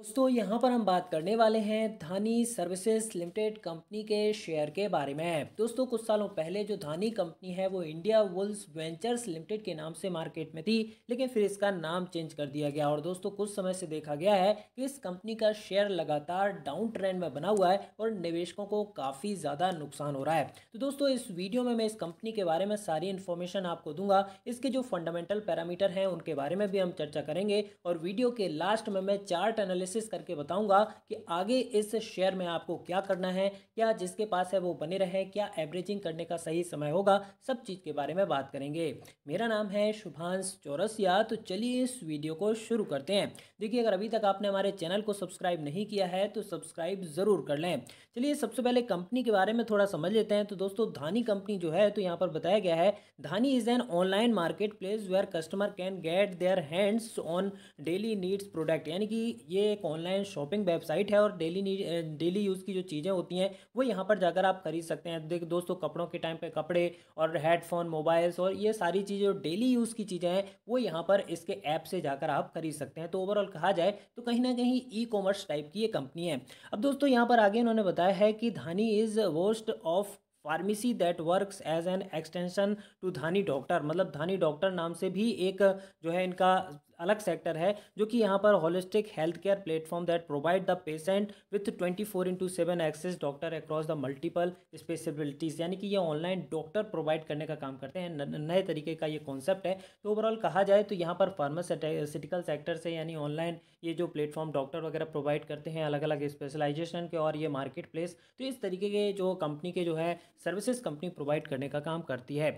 दोस्तों यहाँ पर हम बात करने वाले हैं धानी सर्विसेज लिमिटेड कंपनी के शेयर के बारे में दोस्तों कुछ सालों पहले जो धानी कंपनी है वो इंडिया वुल्स वेंचर्स लिमिटेड के नाम से मार्केट में थी लेकिन फिर इसका नाम चेंज कर दिया गया और दोस्तों कुछ समय से देखा गया है कि इस कंपनी का शेयर लगातार डाउन ट्रेंड में बना हुआ है और निवेशकों को काफ़ी ज़्यादा नुकसान हो रहा है तो दोस्तों इस वीडियो में मैं इस कंपनी के बारे में सारी इन्फॉर्मेशन आपको दूंगा इसके जो फंडामेंटल पैरामीटर हैं उनके बारे में भी हम चर्चा करेंगे और वीडियो के लास्ट में मैं चार्ट एनालिस एनालिसिस करके बताऊंगा कि आगे इस शेयर में आपको क्या करना है क्या जिसके पास है वो बने रहे क्या एवरेजिंग करने का सही समय होगा सब चीज़ के बारे में बात करेंगे मेरा नाम है शुभांश चौरसिया तो चलिए इस वीडियो को शुरू करते हैं देखिए अगर अभी तक आपने हमारे चैनल को सब्सक्राइब नहीं किया है तो सब्सक्राइब ज़रूर कर लें चलिए सबसे पहले कंपनी के बारे में थोड़ा समझ लेते हैं तो दोस्तों धानी कंपनी जो है तो यहाँ पर बताया गया है Dhani is an online marketplace where customer can get their hands on daily needs product यानी कि ये एक ऑनलाइन शॉपिंग वेबसाइट है और डेली नीड डेली यूज़ की जो चीज़ें होती हैं वो यहाँ पर जाकर आप खरीद सकते हैं देखिए दोस्तों कपड़ों के टाइम पे कपड़े और हेडफोन मोबाइल्स और ये सारी चीज़ें डेली यूज़ की चीज़ें हैं वो यहाँ पर इसके ऐप से जाकर आप खरीद सकते हैं तो ओवरऑल कहा जाए तो कहीं ना कहीं ई कॉमर्स टाइप की ये कंपनी है अब दोस्तों यहाँ पर आगे इन्होंने बताया है कि Dhani is host of pharmacy that works as an extension to Dhani doctor मतलब धानी डॉक्टर नाम से भी एक जो है इनका अलग सेक्टर है जो कि यहाँ पर holistic health care platform that provide the patient with twenty four into seven access doctor across the multiple specialities यानी कि ये ऑनलाइन डॉक्टर प्रोवाइड करने का काम करते हैं नए तरीके का ये कॉन्सेप्ट है तो ओवरऑल कहा जाए तो यहाँ पर फार्मास्यूटिकल सेक्टर से यानी ऑनलाइन ये जो प्लेटफॉर्म डॉक्टर वगैरह प्रोवाइड करते हैं अलग अलग स्पेशलाइजेशन के और ये मार्केट प्लेस तो इस तरीके के जो कंपनी के जो है सर्विसेज कंपनी प्रोवाइड करने का काम करती है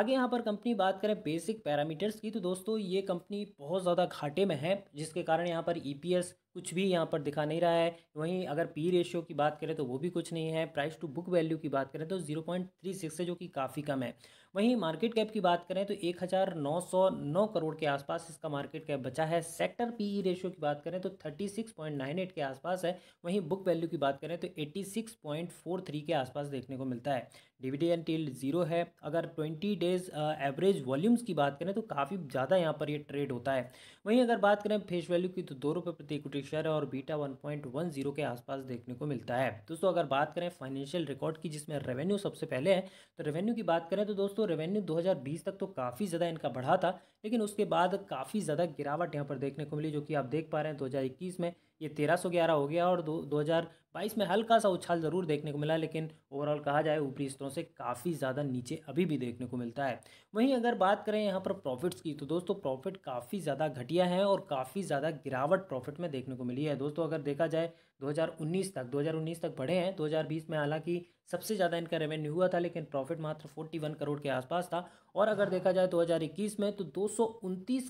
आगे यहाँ पर कंपनी बात करें बेसिक पैरामीटर्स की तो दोस्तों ये कंपनी बहुत ज़्यादा घाटे में है जिसके कारण यहाँ पर ई e कुछ भी यहाँ पर दिखा नहीं रहा है वहीं अगर पी रेशियो की बात करें तो वो भी कुछ नहीं है प्राइस टू बुक वैल्यू की बात करें तो जीरो पॉइंट थ्री सिक्स है जो कि काफ़ी कम है वहीं मार्केट कैप की बात करें तो एक हज़ार नौ सौ नौ करोड़ के आसपास इसका मार्केट कैप बचा है सेक्टर पी ई रेशियो की बात करें तो thirty six point nine eight के आसपास है वहीं बुक वैल्यू की बात करें तो eighty six point four three के आसपास देखने को मिलता है डिविडेंड टील जीरो है अगर ट्वेंटी डेज एवरेज वॉल्यूम्स की बात करें तो काफ़ी ज़्यादा यहाँ पर ये ट्रेड होता है वहीं अगर बात करें फेस वैल्यू की तो दो रुपये प्रति इक्विटी शेयर है और बीटा 1.10 के आसपास देखने को मिलता है दोस्तों अगर बात करें फाइनेंशियल रिकॉर्ड की जिसमें रेवेन्यू सबसे पहले है तो रेवेन्यू की बात करें तो दोस्तों रेवेन्यू 2020 तक तो काफ़ी ज़्यादा इनका बढ़ा था लेकिन उसके बाद काफ़ी ज़्यादा गिरावट यहाँ पर देखने को मिली जो कि आप देख पा रहे हैं दो में ये तेरह सौ ग्यारह हो गया और दो दो हज़ार बाईस में हल्का सा उछाल ज़रूर देखने को मिला लेकिन ओवरऑल कहा जाए ऊपरी स्तरों से काफ़ी ज़्यादा नीचे अभी भी देखने को मिलता है वहीं अगर बात करें यहाँ पर प्रॉफिट्स की तो दोस्तों प्रॉफिट काफ़ी ज़्यादा घटिया है और काफ़ी ज़्यादा गिरावट प्रॉफिट में देखने को मिली है दोस्तों अगर देखा जाए 2019 तक 2019 तक बढ़े हैं 2020 में हालांकि सबसे ज़्यादा इनका रेवेन्यू हुआ था लेकिन प्रॉफिट मात्र 41 करोड़ के आसपास था और अगर देखा जाए 2021 में तो दो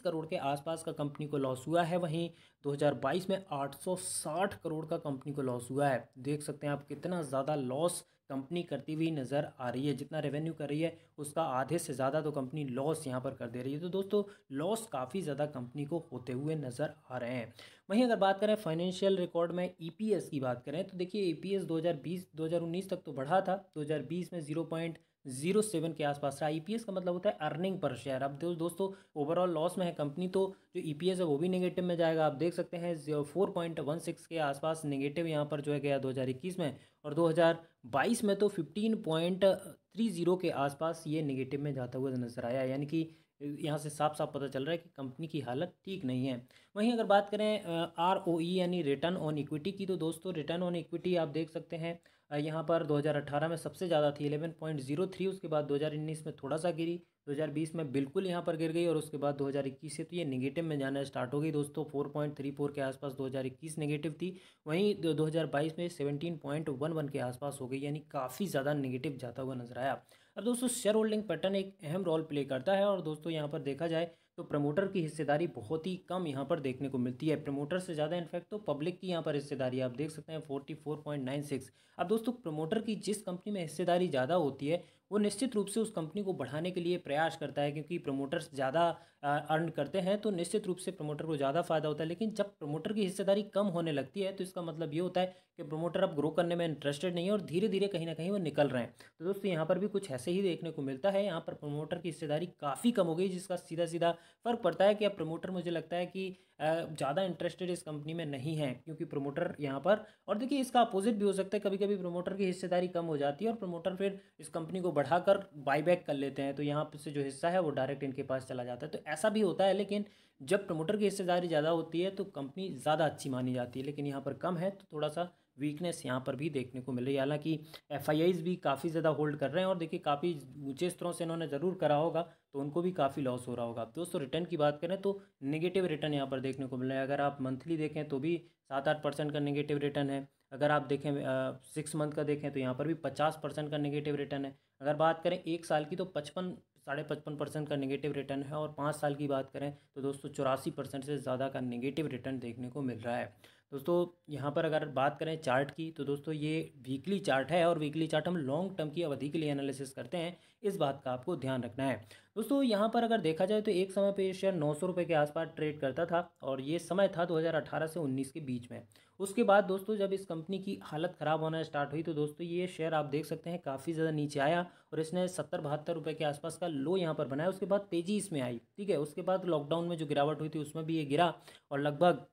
करोड़ के आसपास का कंपनी को लॉस हुआ है वहीं 2022 में 860 करोड़ का कंपनी को लॉस हुआ है देख सकते हैं आप कितना ज़्यादा लॉस कंपनी करती हुई नज़र आ रही है जितना रेवेन्यू कर रही है उसका आधे से ज़्यादा तो कंपनी लॉस यहाँ पर कर दे रही है तो दोस्तों लॉस काफ़ी ज़्यादा कंपनी को होते हुए नज़र आ रहे हैं वहीं अगर बात करें फाइनेंशियल रिकॉर्ड में ईपीएस e की बात करें तो देखिए ईपीएस 2020 2019 तक तो बढ़ा था 2020 में जीरो पॉइंट जीरो सेवन के आसपास रहा ईपीएस e का मतलब होता है अर्निंग पर शेयर अब दो, दोस्तों ओवरऑल लॉस में है कंपनी तो जो ईपीएस e है वो भी नेगेटिव में जाएगा आप देख सकते हैं फोर पॉइंट वन सिक्स के आसपास नेगेटिव यहाँ पर जो है गया इक्कीस में और दो बाईस में तो फिफ्टीन पॉइंट थ्री ज़ीरो के आसपास ये नेगेटिव में जाता हुआ नज़र आया यानी कि यहाँ से साफ साफ पता चल रहा है कि कंपनी की हालत ठीक नहीं है वहीं अगर बात करें आर ओ ई यानी रिटर्न ऑन इक्विटी की तो दोस्तों रिटर्न ऑन इक्विटी आप देख सकते हैं यहाँ पर 2018 में सबसे ज़्यादा थी 11.03 उसके बाद 2019 में थोड़ा सा गिरी 2020 में बिल्कुल यहाँ पर गिर गई और उसके बाद 2021 से तो ये नेगेटिव में जाना स्टार्ट हो गई दोस्तों 4.34 के आसपास 2021 नेगेटिव थी वहीं 2022 में 17.11 के आसपास हो गई यानी काफ़ी ज़्यादा निगेटिव जाता हुआ नजर आया अब दोस्तों शेयर होल्डिंग पैटर्न एक अहम रोल प्ले करता है और दोस्तों यहाँ पर देखा जाए तो प्रमोटर की हिस्सेदारी बहुत ही कम यहाँ पर देखने को मिलती है प्रमोटर से ज़्यादा इनफैक्ट तो पब्लिक की यहाँ पर हिस्सेदारी आप देख सकते हैं forty four point nine six अब दोस्तों प्रमोटर की जिस कंपनी में हिस्सेदारी ज़्यादा होती है वो निश्चित रूप से उस कंपनी को बढ़ाने के लिए प्रयास करता है क्योंकि प्रमोटर्स ज़्यादा अर्न करते हैं तो निश्चित रूप से प्रमोटर को ज़्यादा फायदा होता है लेकिन जब प्रमोटर की हिस्सेदारी कम होने लगती है तो इसका मतलब ये होता है कि प्रमोटर अब ग्रो करने में इंटरेस्टेड नहीं है और धीरे धीरे कहीं ना कहीं वो निकल रहे हैं तो दोस्तों यहाँ पर भी कुछ ऐसे ही देखने को मिलता है यहाँ पर प्रमोटर की हिस्सेदारी काफ़ी कम हो गई जिसका सीधा सीधा फर्क पड़ता है कि अब प्रमोटर मुझे लगता है कि ज़्यादा इंटरेस्टेड इस कंपनी में नहीं है क्योंकि प्रमोटर यहाँ पर और देखिए इसका अपोजिट भी हो सकता है कभी कभी प्रमोटर की हिस्सेदारी कम हो जाती है और प्रमोटर फिर इस कंपनी को बढ़ाकर बाईबैक कर लेते हैं तो यहाँ से जो हिस्सा है वो डायरेक्ट इनके पास चला जाता है तो ऐसा भी होता है लेकिन जब प्रमोटर की हिस्सेदारी ज़्यादा होती है तो कंपनी ज़्यादा अच्छी मानी जाती है लेकिन यहाँ पर कम है तो थोड़ा सा वीकनेस यहाँ पर भी देखने को मिल रही है हालांकि एफ भी काफ़ी ज़्यादा होल्ड कर रहे हैं और देखिए काफ़ी ऊँचे स्तरों से इन्होंने ज़रूर करा होगा तो उनको भी काफ़ी लॉस हो रहा होगा दोस्तों रिटर्न की बात करें तो नेगेटिव रिटर्न यहाँ पर देखने को मिल रहा है अगर आप मंथली देखें तो भी सात आठ परसेंट का नेगेटिव रिटर्न है अगर आप देखें सिक्स मंथ का देखें तो यहाँ पर भी पचास परसेंट का नेगेटिव रिटर्न है अगर बात करें एक साल की तो पचपन साढ़े पचपन परसेंट का नेगेटिव रिटर्न है और पाँच साल की बात करें तो दोस्तों चौरासी परसेंट से ज़्यादा का नेगेटिव रिटर्न देखने को मिल रहा है दोस्तों यहाँ पर अगर बात करें चार्ट की तो दोस्तों ये वीकली चार्ट है और वीकली चार्ट हम लॉन्ग टर्म की अवधि के लिए एनालिसिस करते हैं इस बात का आपको ध्यान रखना है दोस्तों यहाँ पर अगर देखा जाए तो एक समय पर ये शेयर नौ सौ के आसपास ट्रेड करता था और ये समय था 2018 से 19 के बीच में उसके बाद दोस्तों जब इस कंपनी की हालत ख़राब होना स्टार्ट हुई तो दोस्तों ये शेयर आप देख सकते हैं काफ़ी ज़्यादा नीचे आया और इसने सत्तर बहत्तर रुपये के आसपास का लो यहाँ पर बनाया उसके बाद तेज़ी इसमें आई ठीक है उसके बाद लॉकडाउन में जो गिरावट हुई थी उसमें भी ये गिरा और लगभग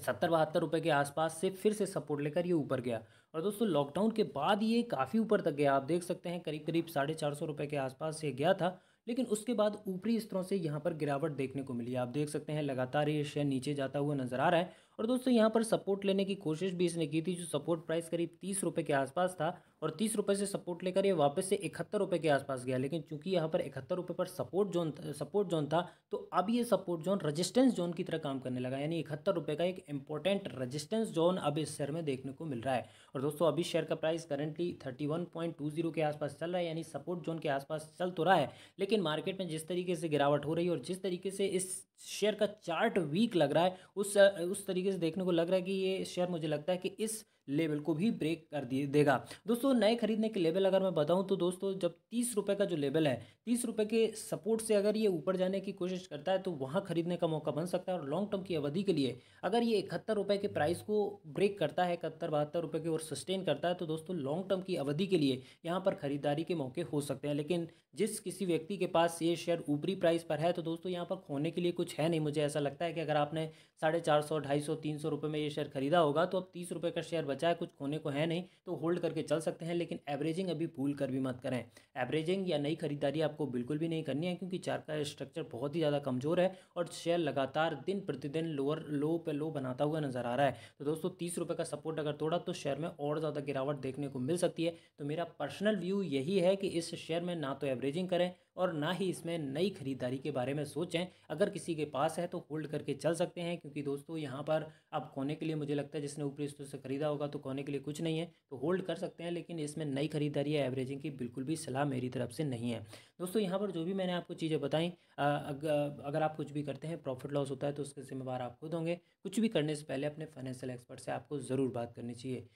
सत्तर बहत्तर रुपये के आसपास से फिर से सपोर्ट लेकर ये ऊपर गया और दोस्तों लॉकडाउन के बाद ये काफ़ी ऊपर तक गया आप देख सकते हैं करीब करीब साढ़े चार सौ रुपये के आसपास ये गया था लेकिन उसके बाद ऊपरी स्तरों से यहाँ पर गिरावट देखने को मिली आप देख सकते हैं लगातार ये शेयर नीचे जाता हुआ नजर आ रहा है और दोस्तों यहाँ पर सपोर्ट लेने की कोशिश भी इसने की थी जो सपोर्ट प्राइस करीब तीस रुपये के आसपास था और तीस रुपये से सपोर्ट लेकर ये वापस से इकहत्तर रुपये के आसपास गया लेकिन चूंकि यहाँ पर इकहत्तर रुपये पर सपोर्ट जोन सपोर्ट जोन था तो अब ये सपोर्ट जोन रजिस्टेंस जोन की तरह काम करने लगा यानी इकहत्तर रुपये का एक इंपॉर्टेंट रजिस्टेंस जोन अब इस शेयर में देखने को मिल रहा है और दोस्तों अभी शेयर का प्राइस करंटली थर्टी के आसपास चल रहा है यानी सपोर्ट जोन के आसपास चल तो रहा है लेकिन मार्केट में जिस तरीके से गिरावट हो रही है और जिस तरीके से इस शेयर का चार्ट वीक लग रहा है उस उस तरीके से देखने को लग रहा है कि ये शेयर मुझे लगता है कि इस लेवल को भी ब्रेक कर दिए देगा दोस्तों नए खरीदने के लेवल अगर मैं बताऊं तो दोस्तों जब तीस रुपये का जो लेवल है तीस रुपये के सपोर्ट से अगर ये ऊपर जाने की कोशिश करता है तो वहाँ खरीदने का मौका बन सकता है और लॉन्ग टर्म की अवधि के लिए अगर ये इकहत्तर रुपये के प्राइस को ब्रेक करता है इकहत्तर बहत्तर रुपये की ओर सस्टेन करता है तो दोस्तों लॉन्ग टर्म की अवधि के लिए यहाँ पर खरीदारी के मौके हो सकते हैं लेकिन जिस किसी व्यक्ति के पास ये शेयर ऊपरी प्राइस पर है तो दोस्तों यहाँ पर खोने के लिए कुछ है नहीं मुझे ऐसा लगता है कि अगर आपने साढ़े चार सौ ढाई सौ तीन सौ रुपये में ये शेयर खरीदा होगा तो अब तीस रुपये का शेयर बचा है कुछ खोने को है नहीं तो होल्ड करके चल सकते हैं लेकिन एवरेजिंग अभी भूल कर भी मत करें एवरेजिंग या नई खरीदारी आपको बिल्कुल भी नहीं करनी है क्योंकि चार का स्ट्रक्चर बहुत ही ज़्यादा कमज़ोर है और शेयर लगातार दिन प्रतिदिन लोअर लो पे लो बनाता हुआ नजर आ रहा है तो दोस्तों तीस रुपये का सपोर्ट अगर तोड़ा तो शेयर में और ज़्यादा गिरावट देखने को मिल सकती है तो मेरा पर्सनल व्यू यही है कि इस शेयर में ना तो एवरेजिंग करें और ना ही इसमें नई खरीदारी के बारे में सोचें अगर किसी के पास है तो होल्ड करके चल सकते हैं क्योंकि दोस्तों यहाँ पर अब कोने के लिए मुझे लगता है जिसने ऊपरी स्तर से खरीदा होगा तो कोने के लिए कुछ नहीं है तो होल्ड कर सकते हैं लेकिन इसमें नई खरीदारी या एवरेजिंग की बिल्कुल भी सलाह मेरी तरफ से नहीं है दोस्तों यहाँ पर जो भी मैंने आपको चीज़ें बताई अगर आप कुछ भी करते हैं प्रॉफिट लॉस होता है तो उसके जिम्मेवार आप खुद होंगे कुछ भी करने से पहले अपने फाइनेंशियल एक्सपर्ट से आपको ज़रूर बात करनी चाहिए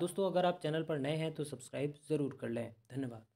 दोस्तों अगर आप चैनल पर नए हैं तो सब्सक्राइब ज़रूर कर लें धन्यवाद